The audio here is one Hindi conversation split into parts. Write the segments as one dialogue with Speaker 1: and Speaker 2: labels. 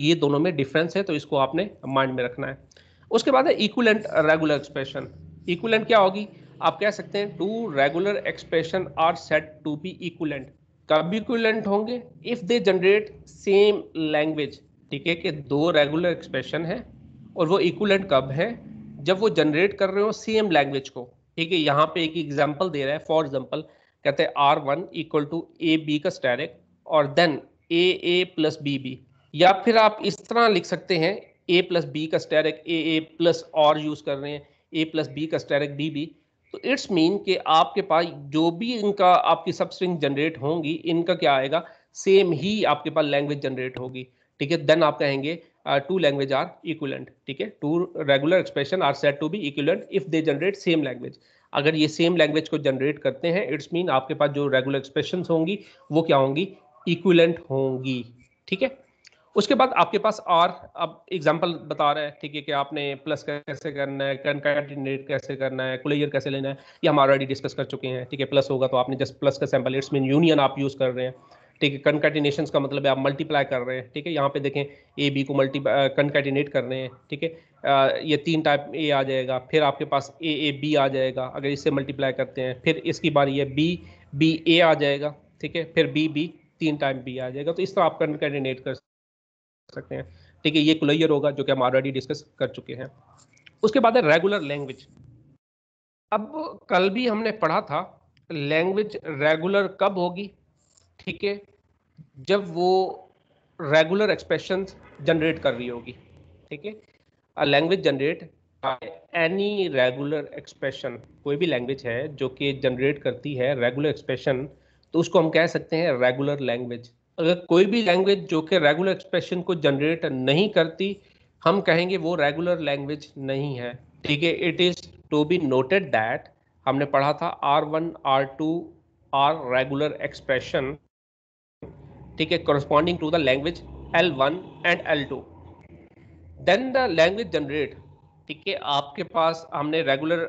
Speaker 1: ये दोनों में डिफरेंस है तो इसको आपने माइंड में रखना है उसके बाद है इक्वलेंट रेगुलर एक्सप्रेशन इक्वलेंट क्या होगी आप कह सकते हैं two regular expression are set to be equivalent कब इक्वलेंट होंगे if they generate same language ठीक है कि दो रेगुलर एक्सप्रेशन है और वो इक्वलेंट कब है जब वो जनरेट कर रहे हो सेम लैंग्वेज को ठीक है यहाँ पे एक एग्जाम्पल दे रहा है फॉर एग्जाम्पल कहते हैं R one equal to A B का स्टेरिक और then A A plus B B या फिर आप इस तरह लिख सकते हैं ए प्लस बी का स्टेरिक ए ए प्लस और यूज़ कर रहे हैं ए प्लस बी का स्टेरिक बी बी तो इट्स मीन कि आपके पास जो भी इनका आपकी सब स्ट्रिंग जनरेट होंगी इनका क्या आएगा सेम ही आपके पास लैंग्वेज जनरेट होगी ठीक है देन आप कहेंगे टू लैंग्वेज आर इक्वलेंट ठीक है two regular expression are set to be equivalent if they generate same language अगर ये सेम लैंग्वेज को जनरेट करते हैं इट्स मीन आपके पास जो रेगुलर एक्सप्रेशन होंगी वो क्या होंगी इक्वलेंट होंगी ठीक है उसके बाद आपके पास आर अब एग्जांपल बता रहे हैं ठीक है कि आपने प्लस कैसे करना है कंकैटिनेट कैसे करना है क्लेयर कैसे लेना है ये हम ऑलरेडी डिस्कस कर चुके हैं ठीक है प्लस होगा तो आपने जस्ट प्लस का सैम्पल इट्स मीन यूनियन आप यूज़ कर रहे हैं ठीक है कंकेटिनेशन का मतलब है आप मल्टीप्लाई कर रहे हैं ठीक है यहाँ पे देखें ए बी को मल्टी कंकैटिनेट uh, कर रहे हैं ठीक है uh, ये तीन टाइप ए आ जाएगा फिर आपके पास ए ए बी आ जाएगा अगर इससे मल्टीप्लाई करते हैं फिर इसकी बारी है बी बी ए आ जाएगा ठीक है फिर बी बी तीन टाइम बी आ जाएगा तो इस तरह आप कंकैटिनेट कर सकते हैं ठीक है ये क्लेयर होगा जो कि हम ऑलरेडी डिस्कस कर चुके हैं उसके बाद है रेगुलर लैंग्वेज अब कल भी हमने पढ़ा था लैंग्वेज रेगुलर कब होगी ठीक है जब वो रेगुलर एक्सप्रेशन जनरेट कर रही होगी ठीक है language generate any regular expression कोई भी लैंग्वेज है जो कि जनरेट करती है रेगुलर एक्सप्रेशन तो उसको हम कह सकते हैं रेगुलर लैंग्वेज अगर कोई भी लैंग्वेज जो कि रेगुलर एक्सप्रेशन को जनरेट नहीं करती हम कहेंगे वो रेगुलर लैंग्वेज नहीं है ठीक है it is to be noted that हमने पढ़ा था R one R two R regular expression ठीक है corresponding to the language L one and L two then the language generate ठीक है आपके पास हमने रेगुलर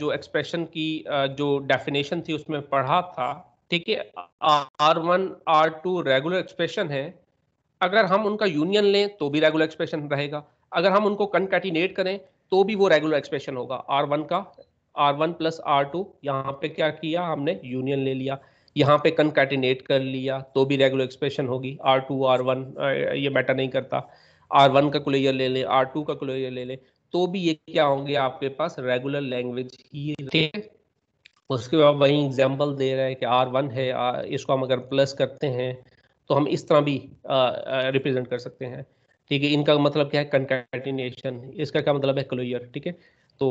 Speaker 1: जो एक्सप्रेशन की जो डेफिनेशन थी उसमें पढ़ा था ठीक है R one R two regular expression है अगर हम उनका यूनियन लें तो भी रेगुलर एक्सप्रेशन रहेगा अगर हम उनको कनकेटिनेट करें तो भी वो रेगुलर एक्सप्रेशन होगा आर वन का R one plus R two यहाँ पे क्या किया हमने यूनियन ले लिया यहाँ पे कंकैटिनेट कर लिया तो भी रेगुलर एक्सप्रेशन होगी आर टू आर वन ये मैटर नहीं करता आर वन का क्लोयर ले लें आर टू का क्लोयर ले लें तो भी ये क्या होंगे आपके पास रेगुलर लैंग्वेज ही ठीक है उसके बाद वही एग्जाम्पल दे रहा है कि आर वन है इसको हम अगर प्लस करते हैं तो हम इस तरह भी रिप्रेजेंट कर सकते हैं ठीक है इनका मतलब क्या है कंकैटिनेशन इसका क्या मतलब है क्लोयर ठीक है तो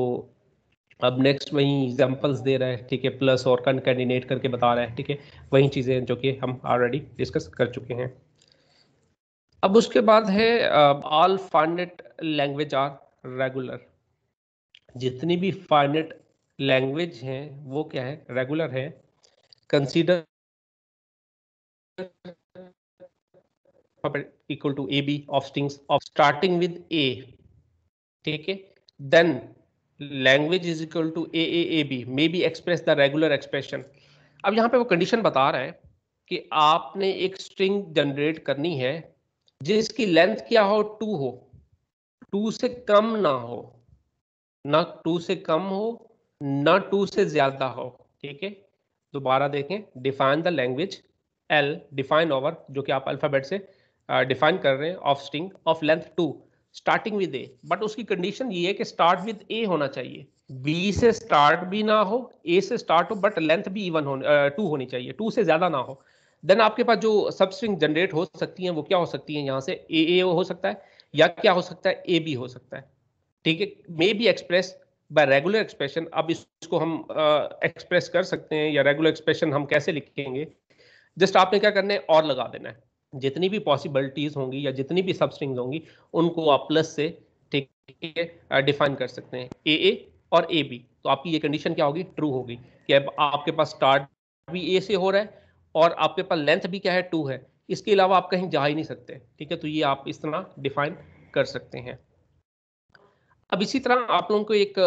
Speaker 1: अब नेक्स्ट वही एग्जांपल्स दे रहा है ठीक है प्लस और कंकैटिनेट करके बता रहा है ठीक है वही चीज़ें जो कि हम ऑलरेडी डिस्कस कर चुके हैं अब उसके बाद है all finite language are regular जितनी भी फाइनेट लैंग्वेज है वो क्या है रेगुलर है consider equal to A B of strings of starting with A ठीक है then language is equal to A A A B may be express the regular expression अब यहाँ पे वो कंडीशन बता रहा है कि आपने एक स्ट्रिंग जनरेट करनी है जिसकी लेंथ क्या हो टू हो टू से कम ना हो ना टू से कम हो ना टू से ज्यादा हो ठीक है दोबारा देखें define the language L define over जो कि आप अल्फ़ाबेट से डिफाइन uh, कर रहे हैं of string of length two starting with a but उसकी कंडीशन ये है कि स्टार्ट विद ए होना चाहिए बी से स्टार्ट भी ना हो ए से स्टार्ट हो बट लेंथ भी इवन होने टू uh, होनी चाहिए टू से ज़्यादा ना हो देन आपके पास जो सब स्ट्रिंग जनरेट हो सकती हैं वो क्या हो सकती हैं यहाँ से ए ए हो सकता है या क्या हो सकता है ए बी हो सकता है ठीक है may be express by regular expression अब इसको हम एक्सप्रेस uh, कर सकते हैं या रेगुलर एक्सप्रेशन हम कैसे लिखेंगे जस्ट आपने क्या करना है और लगा देना है जितनी भी पॉसिबिलिटीज होंगी या जितनी भी सबस्ट्रिंग्स होंगी उनको आप प्लस से ठीक है डिफाइन कर सकते हैं ए ए और ए बी तो आपकी ये कंडीशन क्या होगी ट्रू होगी कि अब आपके पास स्टार्ट भी ए से हो रहा है और आपके पास लेंथ भी क्या है टू है इसके अलावा आप कहीं जा ही नहीं सकते ठीक है तो ये आप इस तरह डिफाइन कर सकते हैं अब इसी तरह आप लोगों को एक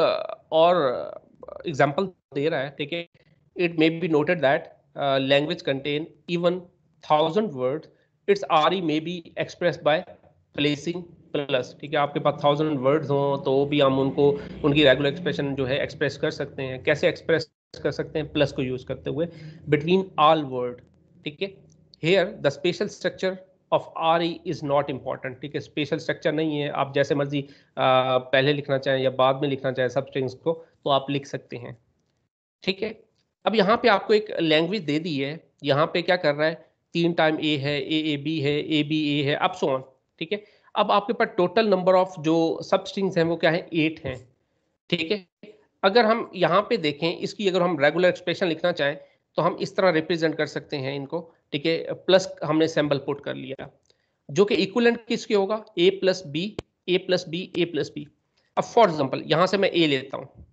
Speaker 1: और एग्जाम्पल दे रहा है ठीक है it may be noted that language contain even thousand word it's R E may be express by placing plus ठीक है आपके पास थाउजेंड वर्ड्स हों तो भी हम उनको उनकी रेगुलर एक्सप्रेशन जो है एक्सप्रेस कर सकते हैं कैसे एक्सप्रेस कर सकते हैं प्लस को यूज करते हुए बिटवीन ऑल वर्ड ठीक है here the special structure of R E is not important ठीक है स्पेशल स्ट्रक्चर नहीं है आप जैसे मर्जी पहले लिखना चाहें या बाद में लिखना चाहें सब स्ट्रिंग्स को तो आप लिख सकते हैं ठीक है अब यहाँ पे आपको एक लैंग्वेज दे दी है यहाँ पे क्या कर रहा है तीन टाइम ए है ए ए बी है ए बी ए है अब सो ऑन ठीक है अब आपके पास टोटल नंबर ऑफ जो सब स्ट्रिंग्स हैं वो क्या है एट हैं ठीक है अगर हम यहाँ पे देखें इसकी अगर हम रेगुलर एक्सप्रेशन लिखना चाहें तो हम इस तरह रिप्रेजेंट कर सकते हैं इनको ठीक है प्लस हमने सैंपल पुट कर लिया जो कि इक्वलेंट किसके होगा a plus b a plus b a plus b अब फॉर एग्जाम्पल यहाँ से मैं ए लेता हूँ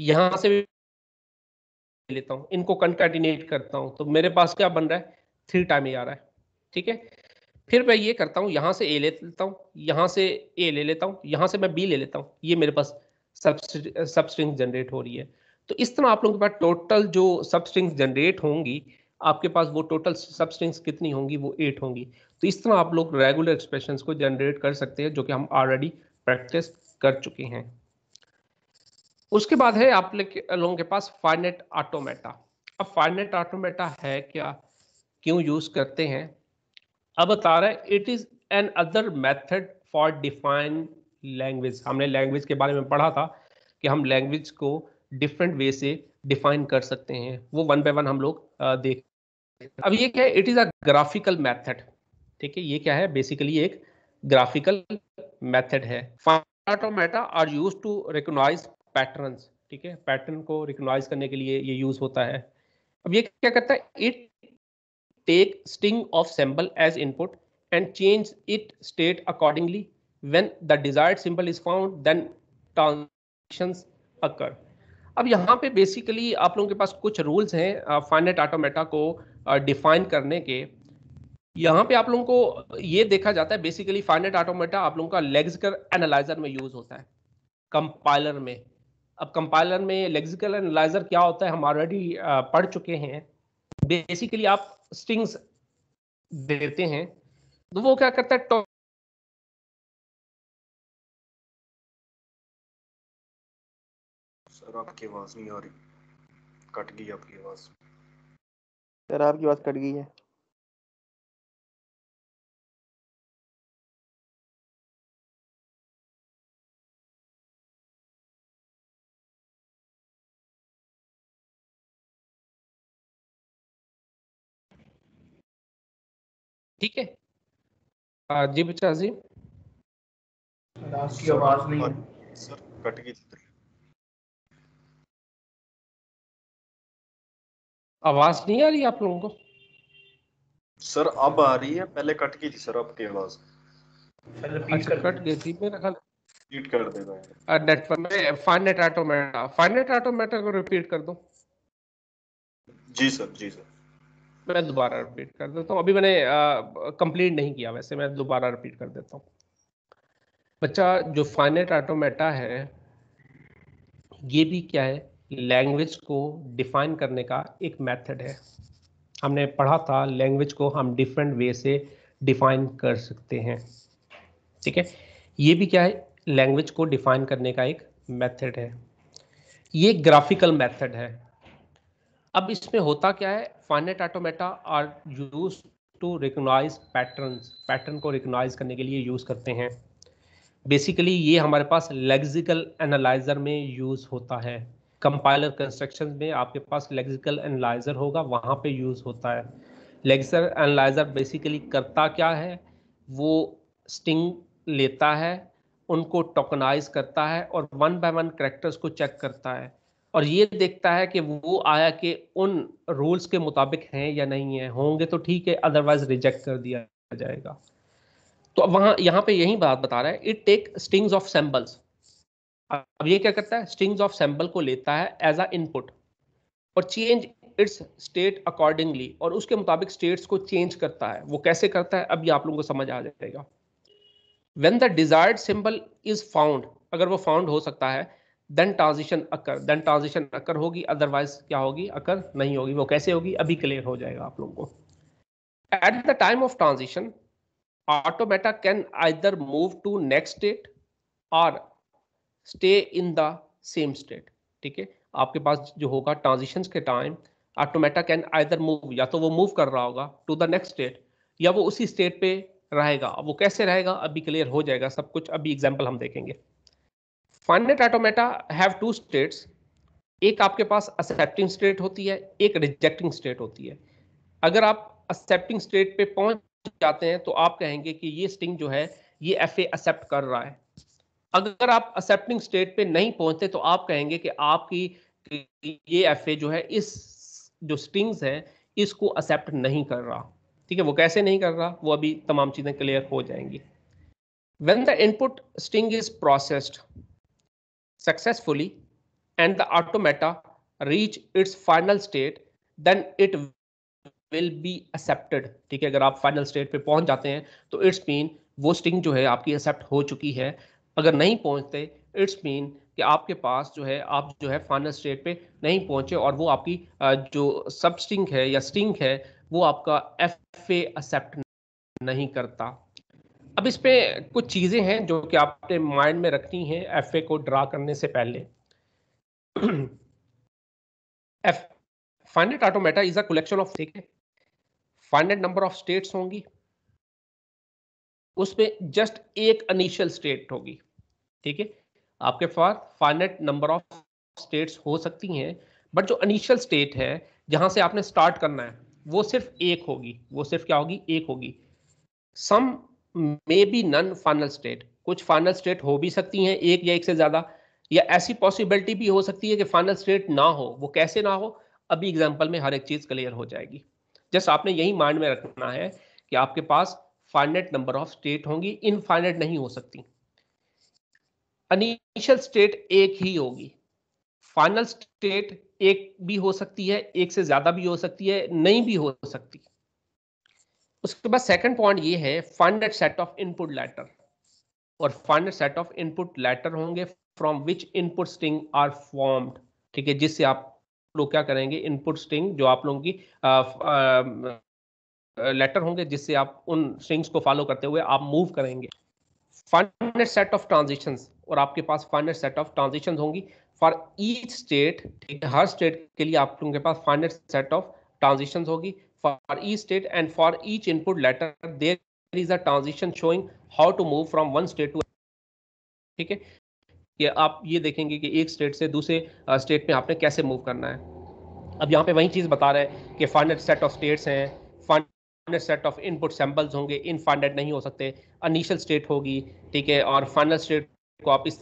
Speaker 1: यहाँ से लेता हूं इनको कंटेटिनेट करता हूं तो मेरे पास क्या बन रहा है थ्री टाइम ए आ रहा है ठीक है फिर मैं ये करता हूँ यहां से ए ले लेता हूँ यहाँ से ए ले लेता हूँ यहां से मैं बी ले लेता हूँ ये मेरे पास सबस्ट्रिंग जनरेट हो रही है तो इस तरह आप लोगों के पास टोटल जो सबस्ट्रिंग जनरेट होंगी आपके पास वो टोटल सब कितनी होंगी वो एट होंगी तो इस तरह आप लोग रेगुलर एक्सप्रेशन को जनरेट कर सकते हैं जो कि हम ऑलरेडी प्रैक्टिस कर चुके हैं उसके बाद है आप लोगों के पास फाइनेट ऑटोमेटा अब फाइनेट ऑटोमेटा है क्या क्यों यूज करते हैं अब बता रहा है it is another method for define language हमने लैंग्वेज के बारे में पढ़ा था कि हम लैंग्वेज को डिफरेंट वे से डिफाइन कर सकते हैं वो वन बाय वन हम लोग देख अब ये क्या है it is a graphical method ठीक है ये क्या है बेसिकली एक ग्राफिकल मैथड है finite automata are use to recognise pattern ठीक है पैटर्न को रिकोगनाइज करने के लिए ये यूज होता है अब ये क्या करता है it take string of sample as input and change it state accordingly when the desired symbol is found then transaction occur अब यहाँ पे बेसिकली आप लोगों के पास कुछ रूल्स हैं फाइनेट uh, ऑटोमेटा को डिफाइन करने के यहाँ पे आप लोगों को ये देखा जाता है बेसिकली फाइनेट ऑटोमेटा आप लोगों का लेग्जिकल एनालाइजर में यूज होता है कंपाइलर में अब कंपाइलर में लेग्जिकल एनालाइजर क्या होता है हम ऑलरेडी पढ़ चुके हैं बेसिकली आप स्ट्रिंग्स देते हैं तो वो क्या करता है सर आपकी आवाज नहीं आ रही कट गई आपकी आवाज़ सर आपकी बात कट गई है ठीक है हाँ जी बच्चा जी आपकी आवाज नहीं सर कट गई थी आवाज नहीं आ रही आप लोगों को सर अब आ रही है पहले कट की थी सर आपकी आवाज अच्छा कट गई थी मेरा ख्याल रिपीट कर देना नेट पर मैं फाइनेट ऑटोमेटा फाइनेट ऑटोमेटा को रिपीट कर दो जी सर जी सर मैं दोबारा रिपीट कर देता हूँ अभी मैंने कंप्लीट नहीं किया वैसे मैं दोबारा रिपीट कर देता हूँ बच्चा जो फाइनेट ऑटोमेटा है ये भी क्या है लैंग्वेज को डिफाइन करने का एक मेथड है हमने पढ़ा था लैंग्वेज को हम डिफरेंट वे से डिफाइन कर सकते हैं ठीक है ये भी क्या है लैंग्वेज को डिफाइन करने का एक मेथड है ये ग्राफिकल मेथड है अब इसमें होता क्या है finite automata are use to recognise patterns pattern को रिकोगनाइज करने के लिए यूज़ करते हैं बेसिकली ये हमारे पास लेग्जिकल एनालाइजर में यूज़ होता है कंपाइलर कंस्ट्रक्शन में आपके पास लेक्सिकल एनालाइजर होगा वहाँ पे यूज़ होता है लेक्सिकल एनालाइजर बेसिकली करता क्या है वो स्टिंग लेता है उनको टोकनाइज करता है और वन बाय वन करेक्टर्स को चेक करता है और ये देखता है कि वो आया कि उन रूल्स के मुताबिक हैं या नहीं है होंगे तो ठीक है अदरवाइज रिजेक्ट कर दिया जाएगा तो वहाँ यहाँ पे यही बात बता रहा है it take strings of samples अब ये क्या करता है स्ट्रिंग्स ऑफ सैंपल को लेता है एज अ इनपुट और चेंज इट्स स्टेट अकॉर्डिंगली और उसके मुताबिक स्टेट्स को चेंज करता है वो कैसे करता है अब ये आप लोगों को समझ आ जाएगा when the desired symbol is found अगर वो फाउंड हो सकता है then transition occur then transition occur होगी अदरवाइज क्या होगी अकर नहीं होगी वो कैसे होगी अभी क्लियर हो जाएगा आप लोगों को at the time of transition automata can either move to next state और stay in the same state ठीक है आपके पास जो होगा ट्रांजिशन के time automata can either move या तो वो मूव कर रहा होगा टू द नेक्स्ट स्टेट या वो उसी स्टेट पे रहेगा वो कैसे रहेगा अभी क्लियर हो जाएगा सब कुछ अभी एग्जाम्पल हम देखेंगे finite automata have two states एक आपके पास एक्सेप्टिंग स्टेट होती है एक रिजेक्टिंग स्टेट होती है अगर आप एक्सेप्टिंग स्टेट पे पहुंच जाते हैं तो आप कहेंगे कि ये स्टिंग जो है ये एफ एक्सेप्ट कर रहा है अगर आप एक्सेप्टिंग स्टेट पे नहीं पहुंचते तो आप कहेंगे कि आपकी ये एफ जो है इस जो स्ट्रिंग्स है इसको एक्सेप्ट नहीं कर रहा ठीक है वो कैसे नहीं कर रहा वो अभी तमाम चीज़ें क्लियर हो जाएंगी when the input string is processed successfully and the automata reach its final state then it will be accepted ठीक है अगर आप फाइनल स्टेट पे पहुंच जाते हैं तो इट्स मीन वो स्ट्रिंग जो है आपकी एक्सेप्ट हो चुकी है अगर नहीं पहुंचते इट्स मीन कि आपके पास जो है आप जो है फाइनल स्टेट पे नहीं पहुंचे और वो आपकी जो सब स्टिंग है या स्टिंग है वो आपका एफ एक्सेप्ट नहीं करता अब इस पे कुछ चीज़ें हैं जो कि आपने माइंड में रखनी है एफ को ड्रा करने से पहले F finite automata is a collection of ठीक है फाइनेट नंबर ऑफ स्टेट्स होंगी उसमें जस्ट एक अनिशियल स्टेट होगी ठीक है आपके पास फाइनेट नंबर ऑफ स्टेट्स हो सकती हैं बट जो अनिशियल स्टेट है जहां से आपने स्टार्ट करना है वो सिर्फ एक होगी वो सिर्फ क्या होगी एक होगी some may be non final state कुछ फाइनल स्टेट हो भी सकती हैं एक या एक से ज़्यादा या ऐसी पॉसिबिलिटी भी हो सकती है कि फाइनल स्टेट ना हो वो कैसे ना हो अभी एग्जाम्पल में हर एक चीज़ क्लियर हो जाएगी जस्ट आपने यही माइंड में रखना है कि आपके पास फाइनेट नंबर ऑफ स्टेट होंगी इनफाइनेट नहीं हो सकती अनिशियल स्टेट एक ही होगी फाइनल स्टेट एक भी हो सकती है एक से ज्यादा भी हो सकती है नहीं भी हो सकती उसके बाद सेकंड पॉइंट ये है finite set of input letter और finite set of input letter होंगे from which input string are formed ठीक है जिससे आप लोग क्या करेंगे इनपुट स्ट्रिंग जो आप लोगों की लेटर होंगे जिससे आप उन स्ट्रिंग्स को फॉलो करते हुए आप मूव करेंगे फाइनेट सेट ऑफ ट्रांजिशन और आपके पास फाइनेट सेट ऑफ ट्रांजिशन होंगी फॉर ईच स्टेट हर स्टेट के लिए आपके पास फाइनेट सेट ऑफ ट्रांजिशन होगी for each state and for each input letter there is a transition showing how to move from one state to ठीक है ये आप ये देखेंगे कि एक स्टेट से दूसरे स्टेट में आपने कैसे मूव करना है अब यहाँ पे वही चीज़ बता रहे हैं कि फाइनेट सेट ऑफ स्टेट्स हैं final set of input samples होंगे इनफाइनाइट नहीं हो सकते अनिशियल स्टेट होगी ठीक है और फाइनल स्टेट को आप इस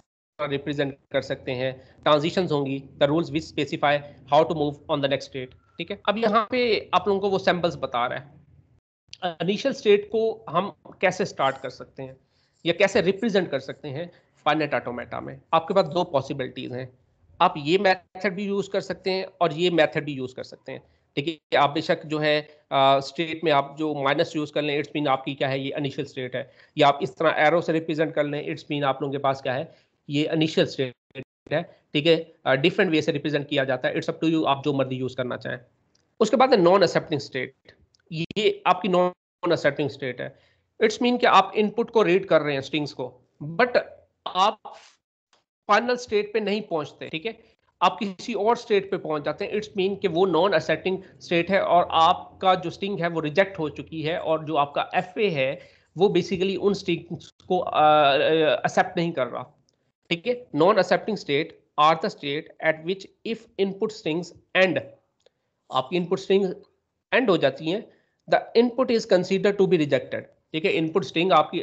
Speaker 1: रिप्रेजेंट कर सकते हैं ट्रांजिशन होंगी the rules which specify how to move on the next state ठीक है अब यहाँ पे आप लोगों को वो सैम्पल्स बता रहा है अनिशियल स्टेट को हम कैसे स्टार्ट कर सकते हैं या कैसे रिप्रेजेंट कर सकते हैं फाइनेट ऑटोमेटा में आपके पास दो पॉसिबिलिटीज़ हैं आप ये मेथड भी यूज़ कर सकते हैं और ये मेथड भी यूज़ कर सकते हैं ठीक है आप बेशक जो है स्टेट में आप जो माइनस यूज़ कर लें इट्स मीन आपकी क्या है ये अनिशियल स्टेट है या आप इस तरह एरो से रिप्रेजेंट कर लें इट्स मीन आप लोगों के पास क्या है ये अनिशियल स्टेट है ठीक है डिफरेंट वे से रिप्रेजेंट किया जाता है इट्स अप टू यू आप जो मर्जी यूज़ करना चाहें उसके बाद है नॉन एक्सेप्टिंग स्टेट ये आपकी नॉन एक्सेप्टिंग स्टेट है इट्स मीन कि आप इनपुट को रीड कर रहे हैं स्ट्रिंग्स को बट आप फाइनल स्टेट पे नहीं पहुंचते ठीक है आप किसी और स्टेट पे पहुंच जाते हैं इट्स मीन कि वो नॉन असेटिंग स्टेट है और आपका जो स्टिंग है वो रिजेक्ट हो चुकी है और जो आपका एफ है वो बेसिकली उन स्टिंग्स को एक्सेप्ट नहीं कर रहा ठीक है non accepting state are the state at which if input strings end आपकी इनपुट स्ट्रिंग एंड हो जाती हैं the input is consider to be rejected ठीक है इनपुट स्ट्रिंग आपकी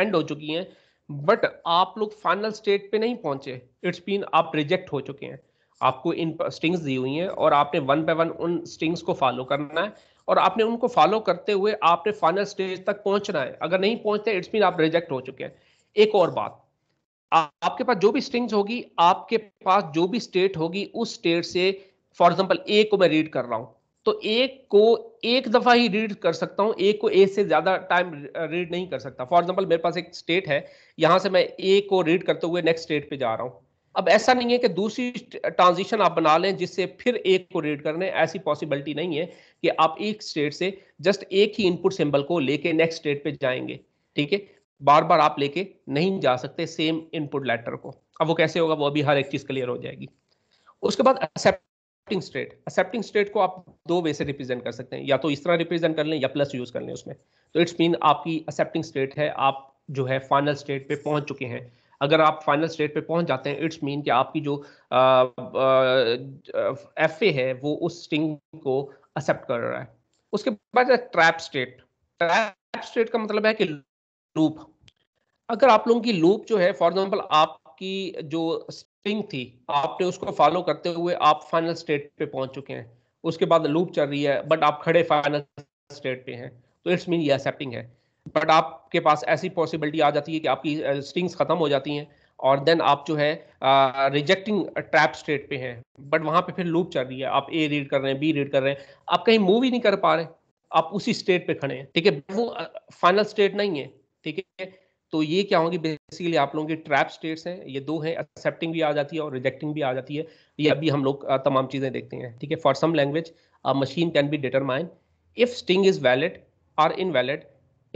Speaker 1: एंड हो चुकी हैं बट आप लोग फाइनल स्टेट पे नहीं पहुंचे इट्स बीन आप रिजेक्ट हो चुके हैं आपको इन स्ट्रिंग्स दी हुई हैं और आपने वन बाय वन उन स्ट्रिंग्स को फॉलो करना है और आपने उनको फॉलो करते हुए आपने फाइनल स्टेज तक पहुंचना है अगर नहीं पहुंचते इट्स मीन आप रिजेक्ट हो चुके हैं एक और बात आ, आपके पास जो भी स्ट्रिंग्स होगी आपके पास जो भी स्टेट होगी उस स्टेट से फॉर एग्जाम्पल ए को मैं रीड कर रहा हूँ तो एक को एक दफा ही रीड कर सकता हूँ एक को ए से ज्यादा टाइम रीड नहीं कर सकता फॉर एग्जाम्पल मेरे पास एक स्टेट है यहां से मैं ए को रीड करते हुए नेक्स्ट स्टेट पे जा रहा हूँ अब ऐसा नहीं है कि दूसरी ट्रांजिशन आप बना लें जिससे फिर एक को रीड कर लें ऐसी पॉसिबिलिटी नहीं है कि आप एक स्टेट से जस्ट एक ही इनपुट सिंबल को लेके नेक्स्ट स्टेट पे जाएंगे ठीक है बार बार आप लेके नहीं जा सकते सेम इनपुट लेटर को अब वो कैसे होगा वो अभी हर एक चीज क्लियर हो जाएगी उसके बाद एक्सेप्टिंग स्टेट एक्सेप्टिंग स्टेट को आप दो वे से रिप्रेजेंट कर सकते हैं या तो इस तरह रिप्रेजेंट कर लें या प्लस यूज कर लें उसमें तो इट्स मीन आपकी एक्सेप्टिंग स्टेट है आप जो है फाइनल स्टेट पे पहुंच चुके हैं अगर आप फाइनल स्टेट पे पहुंच जाते हैं इट्स मीन कि आपकी जो एफ ए है वो उस स्टिंग को एक्सेप्ट कर रहा है उसके बाद ट्रैप स्टेट ट्रैप स्टेट का मतलब है कि लूप अगर आप लोगों की लूप जो है फॉर एग्जाम्पल आपकी जो स्ट्रिंग थी आपने उसको फॉलो करते हुए आप फाइनल स्टेट पे पहुंच चुके हैं उसके बाद लूप चल रही है बट आप खड़े फाइनल स्टेट पे हैं तो इट्स मीन ये एक्सेप्टिंग है बट आपके पास ऐसी पॉसिबिलिटी आ जाती है कि आपकी स्टिंग्स ख़त्म हो जाती हैं और देन आप जो है रिजेक्टिंग ट्रैप स्टेट पे हैं बट वहाँ पे फिर लूप चल रही है आप ए रीड कर रहे हैं बी रीड कर रहे हैं आप कहीं मूव ही नहीं कर पा रहे आप उसी स्टेट पे खड़े हैं ठीक है वो फाइनल स्टेट नहीं है ठीक है तो ये क्या होंगी बेसिकली आप लोगों की ट्रैप स्टेट्स हैं ये दो हैं एक्सेप्टिंग भी आ जाती है और रिजेक्टिंग भी आ जाती है ये अभी हम लोग तमाम चीज़ें देखते हैं ठीक है for some language machine can be determine if string is valid or invalid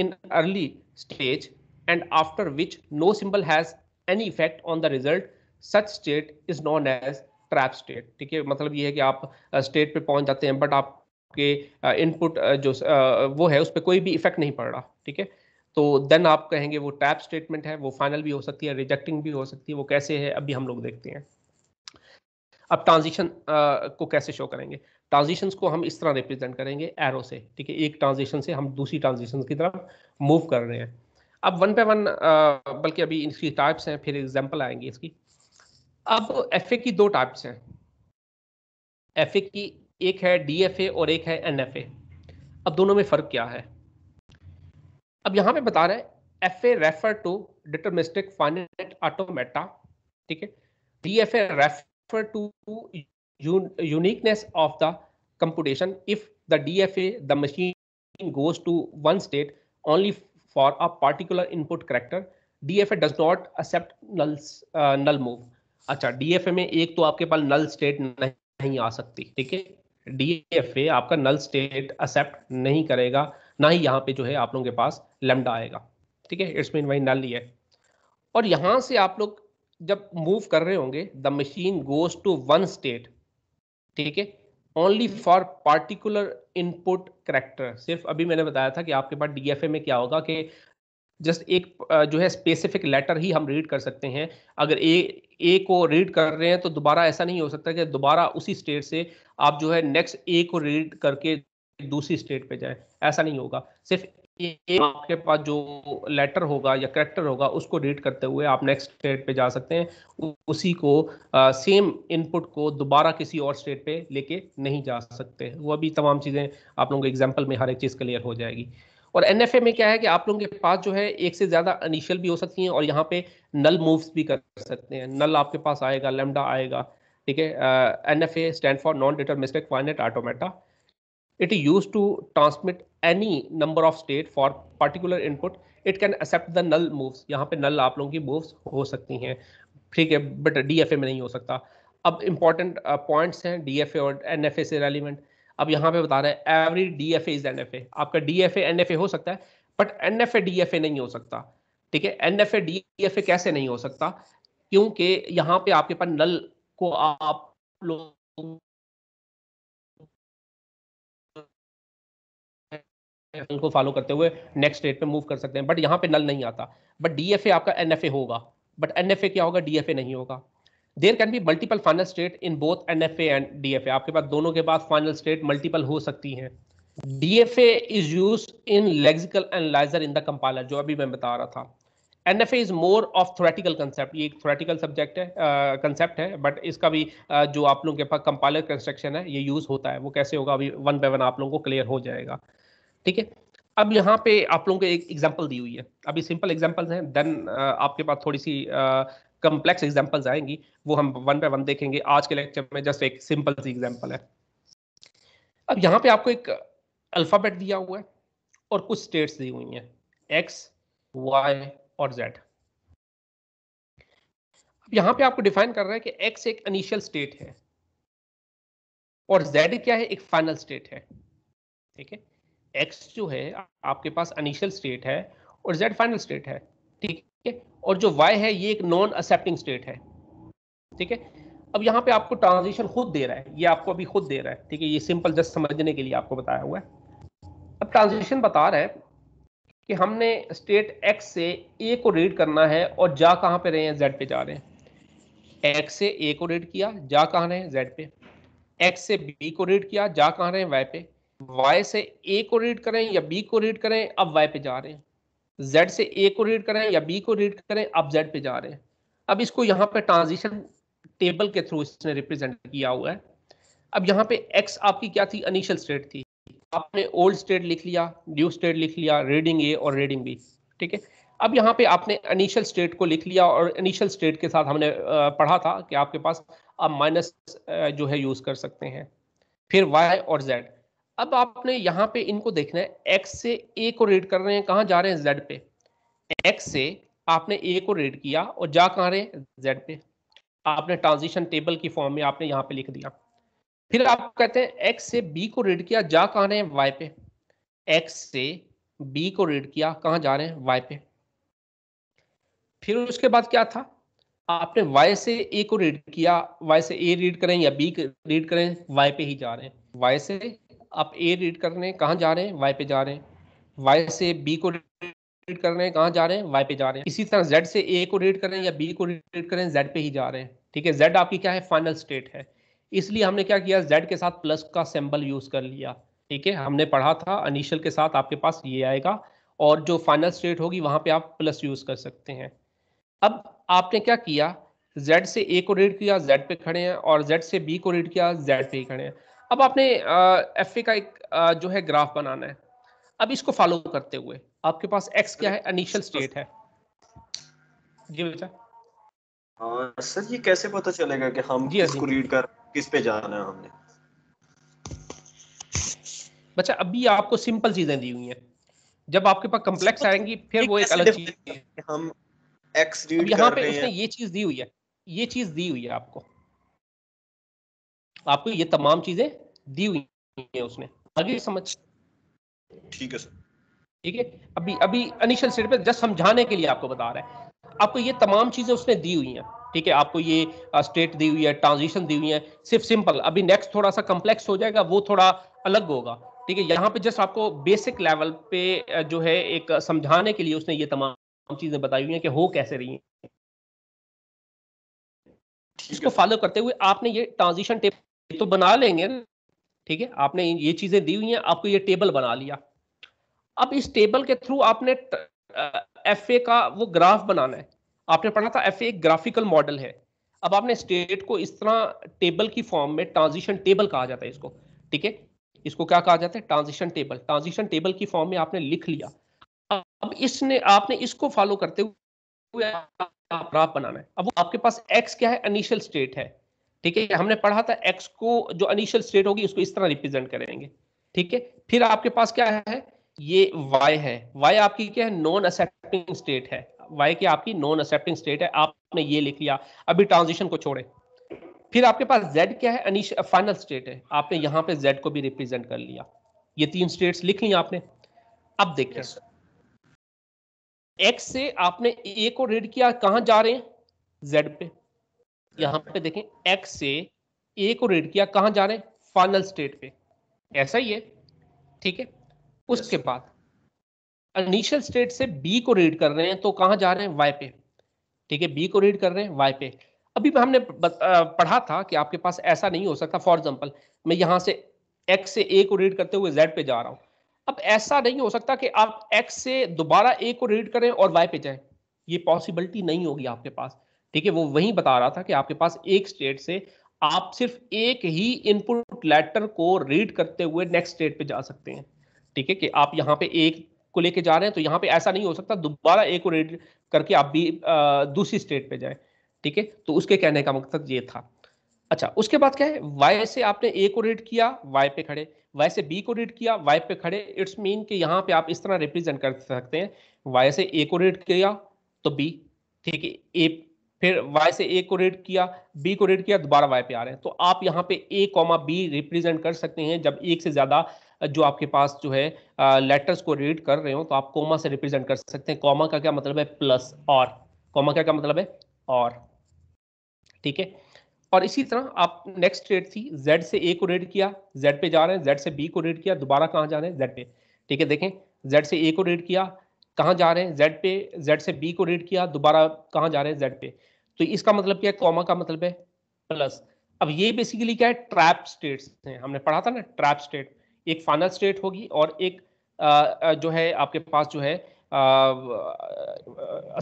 Speaker 1: in early stage and after which no symbol has any effect on the result such state is known as trap state ठीक है मतलब ये है कि आप uh, state पे पहुंच जाते हैं बट आपके इनपुट uh, uh, जो वो है उस पर कोई भी इफेक्ट नहीं पड़ रहा ठीक है तो देन आप कहेंगे वो ट्रैप स्टेटमेंट है वो फाइनल भी हो सकती है रिजेक्टिंग भी हो सकती है वो कैसे है अभी हम लोग देखते हैं अब ट्रांजिशन को कैसे शो करेंगे ट्रांजिशंस को हम इस तरह रिप्रेजेंट करेंगे एरो से ठीक है एक ट्रांजिशन से हम दूसरी ट्रांजिशन की तरफ मूव कर रहे हैं अब वन बाय वन बल्कि अभी इसकी टाइप्स हैं फिर एग्जाम्पल आएंगे इसकी अब एफ की दो टाइप्स हैं एफ की एक है डी और एक है एन अब दोनों में फ़र्क क्या है अब यहां पे बता रहे हैं F A refer to deterministic finite automata ठीक है D F A refer to uniqueness of the computation if the DFA, the machine goes to one state only for a particular input character. DFA does not accept null uh, null move. acha DFA mein ek to aapke paas null state nahi aa sakti theek hai DFA aapka null state accept nahi karega na hi yahan pe jo hai aap लोगों ke paas lambda aayega theek hai it's mean why null ही है और यहाँ से आप लोग जब मूव कर रहे होंगे the machine goes to one state ठीक है only for particular input character सिर्फ अभी मैंने बताया था कि आपके पास डी में क्या होगा कि जस्ट एक जो है स्पेसिफिक लेटर ही हम रीड कर सकते हैं अगर ए ए को रीड कर रहे हैं तो दोबारा ऐसा नहीं हो सकता कि दोबारा उसी स्टेट से आप जो है नेक्स्ट ए को रीड करके दूसरी स्टेट पे जाए ऐसा नहीं होगा सिर्फ ये आपके पास जो लेटर होगा या करेक्टर होगा उसको रीड करते हुए आप नेक्स्ट स्टेट पे जा सकते हैं उसी को आ, सेम इनपुट को दोबारा किसी और स्टेट पे लेके नहीं जा सकते वो अभी तमाम चीज़ें आप लोगों के एग्जांपल में हर एक चीज़ क्लियर हो जाएगी और एन में क्या है कि आप लोगों के पास जो है एक से ज़्यादा इनिशियल भी हो सकती हैं और यहाँ पर नल मूव्स भी कर सकते हैं नल आपके पास आएगा लेमडा आएगा ठीक है N F A stand for non deter deterministic finite automata It used to transmit any number of state for particular input. It can accept the null moves. यहाँ पे null आप लोगों की moves हो सकती हैं ठीक है बट DFA में नहीं हो सकता अब इम्पॉर्टेंट पॉइंट्स uh, हैं DFA और NFA से रेलिवेंट अब यहाँ पे बता रहे हैं every D F is N F A आपका D F N F A हो सकता है but N F A D F A नहीं हो सकता ठीक है N F A D F A कैसे नहीं हो सकता क्योंकि यहाँ पे आपके पास नल को आप लोग एफ को फॉलो करते हुए नेक्स्ट डेट पे मूव कर सकते हैं बट यहाँ पे नल नहीं आता बट डीएफए आपका एनएफए होगा बट एनएफए क्या होगा डीएफए नहीं होगा there can be multiple final state in both N F and D F A आपके पास दोनों के पास फाइनल स्टेट मल्टीपल हो सकती हैं D F A is use in lexical analyser in the compiler जो अभी मैं बता रहा था N F A is more of theoretical concept ये एक थोरेटिकल सब्जेक्ट है कंसेप्ट uh, है बट इसका भी uh, जो आप लोगों के पास कंपाइलर कंस्ट्रक्शन है ये यूज होता है वो कैसे होगा अभी वन बाय वन आप लोगों को क्लियर हो जाएगा ठीक है अब यहाँ पे आप लोगों को एक एग्जाम्पल दी हुई है अभी सिंपल एग्जाम्पल्स हैं देन uh, आपके पास थोड़ी सी कम्प्लेक्स एग्जाम्पल्स आएंगी वो हम वन बाय वन देखेंगे आज के लेक्चर में जस्ट एक सिंपल सी एग्जाम्पल है अब यहाँ पे आपको एक अल्फ़ाबेट दिया हुआ है और कुछ स्टेट्स दी हुई हैं एक्स वाई और जेड अब यहाँ पे आपको डिफाइन कर रहा है कि एक्स एक इनिशियल स्टेट है और जेड क्या है एक फाइनल स्टेट है ठीक है एक्स जो है आपके पास अनिशियल स्टेट है और जेड फाइनल स्टेट है ठीक है और जो वाई है ये एक नॉन एक्सेप्टिंग स्टेट है ठीक है अब यहाँ पे आपको ट्रांजिशन खुद दे रहा है ये आपको अभी खुद दे रहा है ठीक है ये सिंपल जस्ट समझने के लिए आपको बताया हुआ है अब ट्रांजिशन बता रहा है कि हमने स्टेट एक्स से ए को रीड करना है और जा कहाँ पे रहे हैं जेड पे जा रहे हैं एक्स से ए को रीड किया जा कहाँ रहे हैं जेड पे एक्स से बी को रीड किया जा कहाँ रहे हैं वाई पे वाई से ए को रीड करें या बी को रीड करें अब वाई पे जा रहे हैं जेड से ए को रीड करें या बी को रीड करें अब जेड पे जा रहे हैं अब इसको यहाँ पे ट्रांजिशन टेबल के थ्रू इसने रिप्रेजेंट किया हुआ है अब यहाँ पे एक्स आपकी क्या थी अनिशियल स्टेट थी आपने ओल्ड स्टेट लिख लिया न्यू स्टेट लिख लिया रीडिंग ए और रीडिंग बी ठीक है अब यहाँ पे आपने अनिशियल स्टेट को लिख लिया और अनिशियल स्टेट के साथ हमने पढ़ा था कि आपके पास आप माइनस जो है यूज़ कर सकते हैं फिर वाई और जेड अब आपने यहां पे इनको देखना है एक्स से ए को रीड कर रहे हैं कहा जा रहे हैं जेड पे एक्स से आपने ए को रीड किया और जा कहाँ रहे जेड पे आपने ट्रांजिशन टेबल की फॉर्म में आपने यहाँ पे लिख दिया फिर आप कहते हैं एक्स से बी को रीड किया जा कहाँ रहे हैं वाई पे एक्स से बी को रीड किया कहा जा रहे हैं वाई पे फिर उसके बाद क्या था आपने वाई से ए को रीड किया वाई से ए रीड करें या बी रीड करें वाई पे ही जा रहे हैं वाई से आप ए रीड कर रहे हैं कहाँ जा रहे हैं वाई पे जा रहे हैं वाई से बी को रीड कर रहे हैं कहाँ जा रहे हैं वाई पे जा रहे हैं इसी तरह जेड से ए को रीड कर रहे हैं या बी को रीड कर रहे हैं जेड पे ही जा रहे हैं ठीक है जेड आपकी क्या है फाइनल स्टेट है इसलिए हमने क्या किया जेड के साथ प्लस का सिंबल यूज कर लिया ठीक है हमने पढ़ा था अनिशियल के साथ आपके पास ये आएगा और जो फाइनल स्टेट होगी वहां पे आप प्लस यूज कर सकते हैं अब आपने क्या किया जेड से ए को रीड किया जेड पे खड़े हैं और जेड से बी को रीड किया जेड पे ही खड़े हैं अब आपने एफ का एक आ, जो है ग्राफ बनाना है अब इसको फॉलो करते हुए आपके पास एक्स क्या है इनिशियल स्टेट है जी बेटा सर ये कैसे पता चलेगा कि हम जी इसको रीड कर किस पे जाना है हमने बच्चा अभी आपको सिंपल चीजें दी हुई हैं जब आपके पास कम्प्लेक्स आएंगी फिर वो एक अलग चीज हम एक्स रीड कर रहे हैं ये चीज दी हुई है ये चीज दी हुई है आपको आपको ये तमाम चीजें दी हुई है उसमें आगे समझ ठीक है सर ठीक है अभी अभी अनिशल स्टेट पे जस्ट समझाने के लिए आपको बता रहा है आपको ये तमाम चीजें उसने दी हुई हैं ठीक है आपको ये स्टेट दी हुई है ट्रांजिशन दी हुई है सिर्फ सिंपल अभी नेक्स्ट थोड़ा सा कम्प्लेक्स हो जाएगा वो थोड़ा अलग होगा ठीक है यहाँ पे जस्ट आपको बेसिक लेवल पे जो है एक समझाने के लिए उसने ये तमाम चीजें बताई हुई हैं कि हो कैसे रही हैं इसको फॉलो करते हुए आपने ये ट्रांजिशन टेप तो बना लेंगे ठीक है आपने ये चीजें दी हुई हैं आपको ये टेबल बना लिया अब इस टेबल के थ्रू आपने एफ ए का वो ग्राफ बनाना है आपने पढ़ा था एफ ए एक ग्राफिकल मॉडल है अब आपने स्टेट को इस तरह टेबल की फॉर्म में ट्रांजिशन टेबल कहा जाता है इसको ठीक है इसको क्या कहा जाता है ट्रांजिशन टेबल ट्रांजिशन टेबल की फॉर्म में आपने लिख लिया अब इसने आपने इसको फॉलो करते हुए ग्राफ बनाना है अब आपके पास एक्स क्या है इनिशियल स्टेट है ठीक है हमने पढ़ा था एक्स को जो अनिशियल स्टेट होगी उसको इस तरह रिप्रेजेंट करेंगे ठीक है फिर आपके पास क्या है ये वाई है वाई आपकी क्या है नॉन एक्सेप्टिंग स्टेट है वाई की आपकी नॉन एक्सेप्टिंग स्टेट है आपने ये लिख लिया अभी ट्रांजिशन को छोड़े फिर आपके पास जेड क्या है फाइनल स्टेट है आपने यहां पे जेड को भी रिप्रेजेंट कर लिया ये तीन स्टेट्स लिख ली आपने अब देखिए yes, एक्स से आपने ए को रीड किया कहां जा रहे हैं जेड पे यहां पे देखें x से a को रीड किया कहां जा रहे फाइनल स्टेट पे ऐसा ही है ठीक है उसके yes. बाद इनिशियल स्टेट से b को रीड कर रहे हैं तो कहां जा रहे हैं y पे ठीक है b को रीड कर रहे हैं y पे अभी हमने पढ़ा था कि आपके पास ऐसा नहीं हो सकता फॉर एग्जाम्पल मैं यहां से x से a को रीड करते हुए z पे जा रहा हूं अब ऐसा नहीं हो सकता कि आप x से दोबारा a को रीड करें और y पे जाएं ये पॉसिबिलिटी नहीं होगी आपके पास ठीक है वो वही बता रहा था कि आपके पास एक स्टेट से आप सिर्फ एक ही इनपुट लेटर को रीड करते हुए नेक्स्ट स्टेट पे जा सकते हैं ठीक है कि आप यहाँ पे एक को लेके जा रहे हैं तो यहाँ पे ऐसा नहीं हो सकता दोबारा एक को रीड करके आप भी दूसरी स्टेट पे जाए ठीक है तो उसके कहने का मकसद ये था अच्छा उसके बाद क्या है वाई से आपने ए को रीड किया वाई पे खड़े वाई से बी को रीड किया वाई पे खड़े इट्स मीन कि यहाँ पे आप इस तरह रिप्रेजेंट कर सकते हैं वाई से ए को रीड किया तो बी ठीक है ए फिर वाई से ए को रीड किया बी को रीड किया दोबारा वाई पे आ रहे हैं तो आप यहाँ पे ए कॉमा बी रिप्रेजेंट कर सकते हैं जब एक से ज़्यादा जो आपके पास जो है लेटर्स को रीड कर रहे हो तो आप कॉमा से रिप्रेजेंट कर सकते हैं कॉमा का क्या मतलब है प्लस और कॉमा का क्या मतलब है और ठीक है और इसी तरह आप नेक्स्ट रेड थी Z से A को रेड किया Z पे जा रहे हैं Z से B को रेड किया दोबारा कहाँ जा रहे हैं Z पे ठीक है देखें Z से A को रेड किया कहाँ जा रहे हैं Z पे Z से B को रेड किया दोबारा कहाँ जा रहे हैं Z पे तो इसका मतलब क्या है कॉमा का मतलब है प्लस अब ये बेसिकली क्या है ट्रैप स्टेट्स हैं हमने पढ़ा था ना ट्रैप स्टेट एक फाइनल स्टेट होगी और एक आ, जो है आपके पास जो है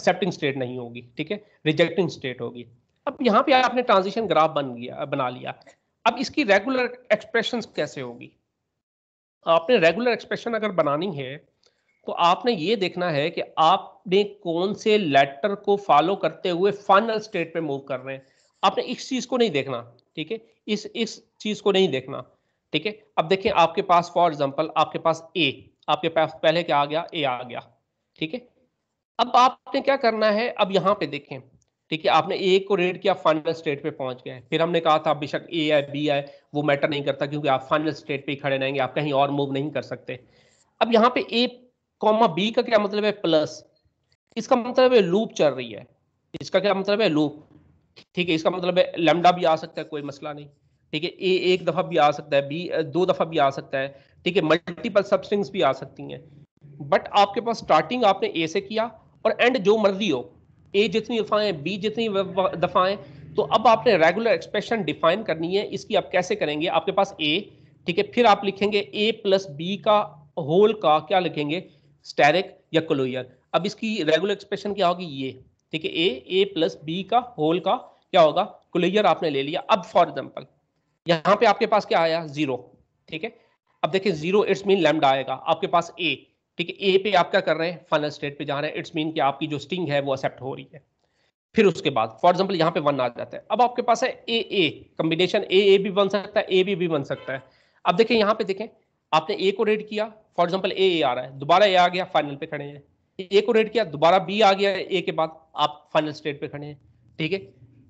Speaker 1: एक्सेप्टिंग स्टेट नहीं होगी ठीक है रिजेक्टिंग स्टेट होगी अब यहाँ पे आपने ट्रांजिशन ग्राफ बन गया बना लिया अब इसकी रेगुलर एक्सप्रेशन कैसे होगी आपने रेगुलर एक्सप्रेशन अगर बनानी है तो आपने ये देखना है कि आपने कौन से लेटर को फॉलो करते हुए फाइनल स्टेट पे मूव कर रहे हैं आपने इस चीज को नहीं देखना ठीक है इस इस चीज को नहीं देखना ठीक है अब देखें आपके पास फॉर एग्जाम्पल आपके पास ए आपके पास पहले क्या आ गया ए आ गया ठीक है अब आपने क्या करना है अब यहाँ पे देखें ठीक है आपने ए को रेड किया फाइनल स्टेट पे पहुंच गए फिर हमने कहा था बेशक ए है बी है वो मैटर नहीं करता क्योंकि आप फाइनल स्टेट पे ही खड़े रहेंगे आप कहीं और मूव नहीं कर सकते अब यहाँ पे ए कॉमा बी का क्या मतलब है प्लस इसका मतलब है लूप चल रही है इसका क्या मतलब है लूप ठीक है इसका मतलब है लेमडा भी आ सकता है कोई मसला नहीं ठीक है ए एक दफ़ा भी आ सकता है बी दो दफ़ा भी आ सकता है ठीक है मल्टीपल सबस्ट्रिंग्स भी आ सकती हैं बट आपके पास स्टार्टिंग आपने ए से किया और एंड जो मर्जी हो ए जितनी दफ़ाएं बी जितनी दफ़ाएं तो अब आपने रेगुलर एक्सप्रेशन डिफाइन करनी है इसकी आप कैसे करेंगे आपके पास ए ठीक है फिर आप लिखेंगे ए प्लस बी का होल का क्या लिखेंगे स्टेरिक या कोलोयर अब इसकी रेगुलर एक्सप्रेशन क्या होगी ये ठीक है ए ए प्लस बी का होल का क्या होगा कोलोयर आपने ले लिया अब फॉर एग्जाम्पल यहाँ पे आपके पास क्या आया जीरो ठीक है अब देखिए जीरो इट्स मीन लेमडा आएगा आपके पास ए ठीक है ए पे आप क्या कर रहे हैं फाइनल स्टेट पे जा रहे हैं इट्स मीन कि आपकी जो स्टिंग है वो एक्सेप्ट हो रही है फिर उसके बाद फॉर एग्जाम्पल यहाँ पे वन आ जाता है अब आपके पास है ए ए कम्बिनेशन ए ए भी बन सकता है ए बी भी बन सकता है अब देखिए यहाँ पे देखें आपने ए को रेड किया फॉर एग्जाम्पल ए आ रहा है दोबारा ए आ गया फाइनल पे खड़े हैं ए को रेड किया दोबारा बी आ गया ए के बाद आप फाइनल स्टेट पे खड़े हैं ठीक है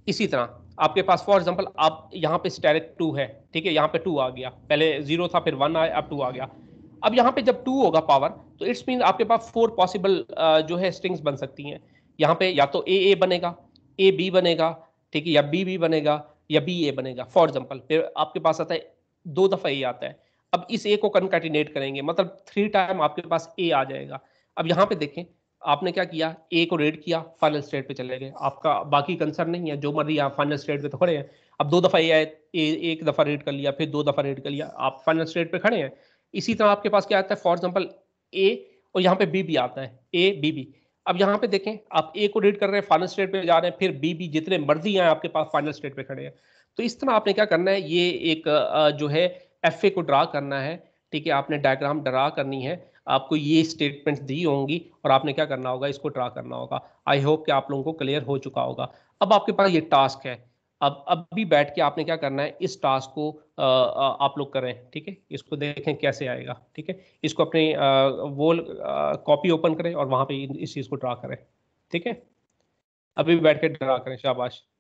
Speaker 1: इसी तरह आपके पास फॉर एग्जाम्पल आप यहाँ पे स्टेरिक टू है ठीक है यहाँ पे टू आ गया पहले जीरो था फिर वन आया अब टू आ गया अब यहाँ पे जब टू होगा पावर तो इट्स मीन आपके पास फोर पॉसिबल जो है स्ट्रिंग्स बन सकती हैं यहाँ पे या तो ए ए बनेगा ए बी बनेगा ठीक है या बी बी बनेगा या बी ए बनेगा फॉर एग्जाम्पल फिर आपके पास आता है दो दफ़ा ए आता है अब इस ए को कनकैटिनेट करेंगे मतलब थ्री टाइम आपके पास ए आ जाएगा अब यहाँ पे देखें आपने क्या किया ए को रेड किया फाइनल स्टेट पे चले गए आपका बाकी कंसर्न नहीं है जो मर्जी आप फाइनल स्टेट पे तो खड़े हैं अब दो दफ़ा ए आए एक दफ़ा रेड कर लिया फिर दो दफ़ा रेड कर लिया आप फाइनल स्टेट पे खड़े हैं इसी तरह आपके पास क्या आता है फॉर एग्जाम्पल ए और यहाँ पे बी भी आता है ए बी बी अब यहाँ पे देखें आप ए को रेड कर रहे हैं फाइनल स्टेट पे जा रहे हैं फिर बी बी जितने मर्जी आए आपके पास फाइनल स्टेट पे खड़े हैं तो इस तरह आपने क्या करना है ये एक जो है एफ को ड्रा करना है ठीक है आपने डायग्राम ड्रा करनी है आपको ये स्टेटमेंट दी होंगी और आपने क्या करना होगा इसको ड्रा करना होगा आई होप कि आप लोगों को क्लियर हो चुका होगा अब आपके पास ये टास्क है अब अब भी बैठ के आपने क्या करना है इस टास्क को आ, आ, आप लोग करें ठीक है इसको देखें कैसे आएगा ठीक है इसको अपने आ, वो कॉपी ओपन करें और वहाँ पे इस चीज़ को ड्रा करें ठीक है अभी बैठ के ड्रा करें शाबाश